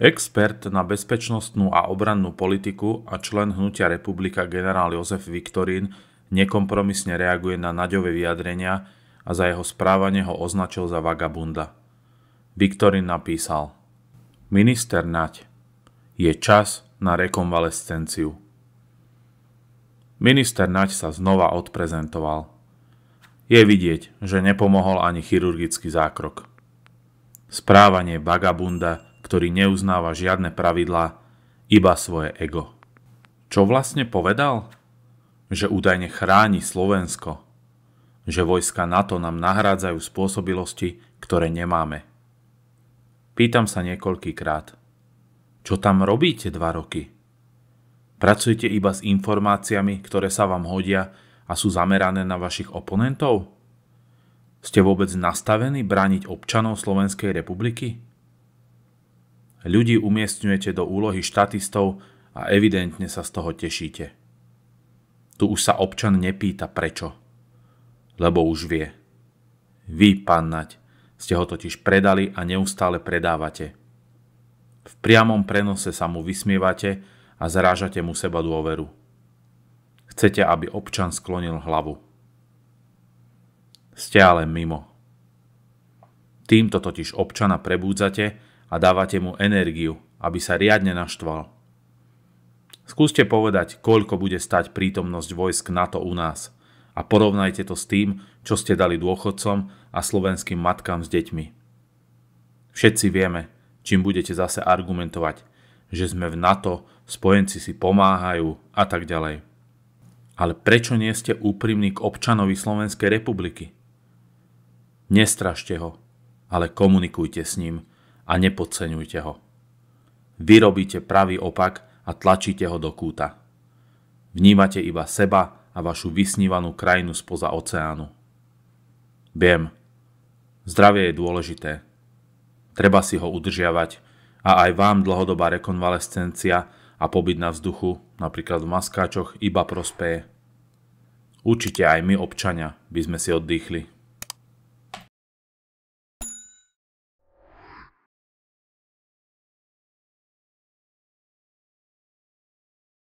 Expert na bezpečnostnú a obrannú politiku a člen hnutia republika generál Jozef Viktorín nekompromisne reaguje na Naďové vyjadrenia a za jeho správanie ho označil za vagabunda. Viktorín napísal Minister Naď, je čas na rekonvalescenciu. Minister Naď sa znova odprezentoval. Je vidieť, že nepomohol ani chirurgický zákrok. Správanie vagabunda – ktorý neuznáva žiadne pravidlá, iba svoje ego. Čo vlastne povedal? Že údajne chráni Slovensko. Že vojska NATO nám nahrádzajú spôsobilosti, ktoré nemáme. Pýtam sa niekoľkýkrát. Čo tam robíte dva roky? Pracujete iba s informáciami, ktoré sa vám hodia a sú zamerané na vašich oponentov? Ste vôbec nastavení brániť občanov Slovenskej republiky? Ľudí umiestňujete do úlohy štatistov a evidentne sa z toho tešíte. Tu už sa občan nepýta prečo, lebo už vie. Vy, pán Naď, ste ho totiž predali a neustále predávate. V priamom prenose sa mu vysmievate a zrážate mu seba dôveru. Chcete, aby občan sklonil hlavu. Ste ale mimo. Týmto totiž občana prebúdzate a dávate mu energiu, aby sa riadne naštval. Skúste povedať, koľko bude stať prítomnosť vojsk NATO u nás a porovnajte to s tým, čo ste dali dôchodcom a slovenským matkám s deťmi. Všetci vieme, čím budete zase argumentovať, že sme v NATO, spojenci si pomáhajú a tak ďalej. Ale prečo nie ste úprimní k občanovi Slovenskej republiky? Nestrašte ho, ale komunikujte s ním – a nepodceňujte ho. Vy robíte pravý opak a tlačíte ho do kúta. Vnímate iba seba a vašu vysnívanú krajinu spoza oceánu. Viem, zdravie je dôležité. Treba si ho udržiavať a aj vám dlhodobá rekonvalescencia a pobyt na vzduchu, napríklad v maskáčoch, iba prospeje. Určite aj my občania by sme si oddychli.